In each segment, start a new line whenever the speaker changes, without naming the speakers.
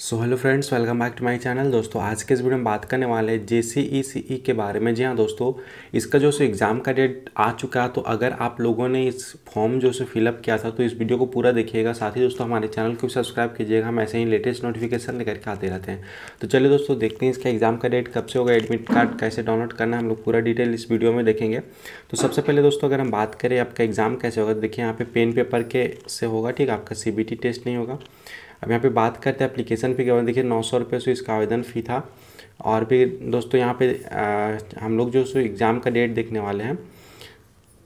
so hello friends welcome back to my channel दोस्तों आज के इस वीडियो में बात करने वाले हैं जे सी e e के बारे में जी हाँ दोस्तों इसका जो सो एग्ज़ाम का डेट आ चुका है तो अगर आप लोगों ने इस फॉर्म जो सो फिलअप किया था तो इस वीडियो को पूरा देखिएगा साथ ही दोस्तों हमारे चैनल को सब्सक्राइब कीजिएगा हम ऐसे ही लेटेस्ट नोटिफिकेशन लेकर के आते रहते हैं तो चलिए दोस्तों देखते हैं इसका एग्ज़ाम का डेट कब से होगा एडमिट कार्ड कैसे डाउनलोड करना है हम लोग पूरा डिटेल इस वीडियो में देखेंगे तो सबसे पहले दोस्तों अगर हम बात करें आपका एग्ज़ाम कैसे होगा तो देखिए यहाँ पे पेन पेपर के से होगा ठीक आपका सी टेस्ट नहीं होगा अब यहाँ पे बात करते हैं एप्लीकेशन फ़ी के बारे में देखिए नौ सौ रुपये सो इसका आवेदन फ़ी था और भी दोस्तों यहाँ पे आ, हम लोग जो सो एग्ज़ाम का डेट देखने वाले हैं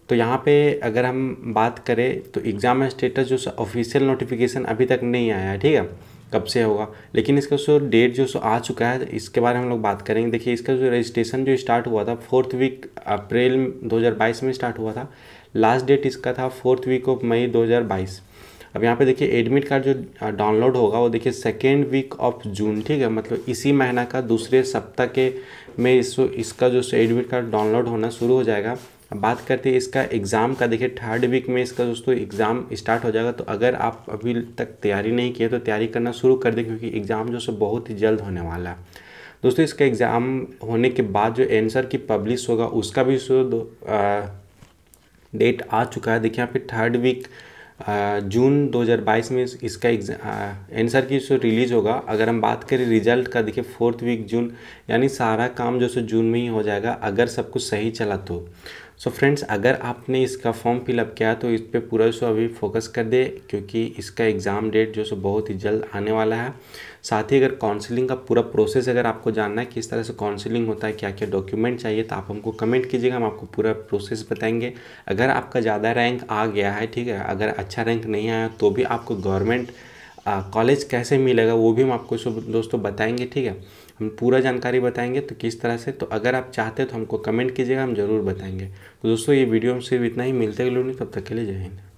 तो यहाँ पे अगर हम बात करें तो एग्ज़ाम स्टेटस जो ऑफिशियल नोटिफिकेशन अभी तक नहीं आया है ठीक है कब से होगा लेकिन इसका सो डेट जो सो आ चुका है इसके बारे में हम लोग बात करेंगे देखिए इसका जो रजिस्ट्रेशन जो स्टार्ट हुआ था फोर्थ वीक अप्रैल 2022 में स्टार्ट हुआ था लास्ट डेट इसका था फोर्थ वीक ऑफ मई 2022 अब यहाँ पे देखिए एडमिट कार्ड जो डाउनलोड होगा वो देखिए सेकेंड वीक ऑफ जून ठीक है मतलब इसी महीना का दूसरे सप्ताह के में इस इसका जो एडमिट कार्ड डाउनलोड होना शुरू हो जाएगा अब बात करते हैं इसका एग्ज़ाम का देखिए थर्ड वीक में इसका दोस्तों एग्ज़ाम स्टार्ट हो जाएगा तो अगर आप अभी तक तैयारी नहीं किए तो तैयारी करना शुरू कर दें क्योंकि एग्ज़ाम जो सो बहुत ही जल्द होने वाला है दोस्तों इसका एग्ज़ाम होने के बाद जो एंसर की पब्लिश होगा उसका भी डेट आ चुका है देखिए यहाँ पे थर्ड वीक जून 2022 में इसका आंसर की जो रिलीज होगा अगर हम बात करें रिजल्ट का देखिए फोर्थ वीक जून यानी सारा काम जो सो जून में ही हो जाएगा अगर सब कुछ सही चला तो सो so फ्रेंड्स अगर आपने इसका फॉर्म फिलअप किया तो इस पर पूरा सो अभी फोकस कर दे क्योंकि इसका एग्ज़ाम डेट जो सो बहुत ही जल्द आने वाला है साथ ही अगर काउंसलिंग का पूरा प्रोसेस अगर आपको जानना है किस तरह से काउंसलिंग होता है क्या क्या डॉक्यूमेंट चाहिए तो आप हमको कमेंट कीजिएगा हम आपको पूरा प्रोसेस बताएंगे अगर आपका ज़्यादा रैंक आ गया है ठीक है अगर अच्छा रैंक नहीं आया तो भी आपको गवर्नमेंट कॉलेज कैसे मिलेगा वो भी हम आपको दोस्तों बताएंगे ठीक है हम पूरा जानकारी बताएंगे तो किस तरह से तो अगर आप चाहते हैं तो हमको कमेंट कीजिएगा हम ज़रूर बताएंगे तो दोस्तों ये वीडियो हम सिर्फ इतना ही मिलते हैं नहीं तब तक के लिए जय हिंद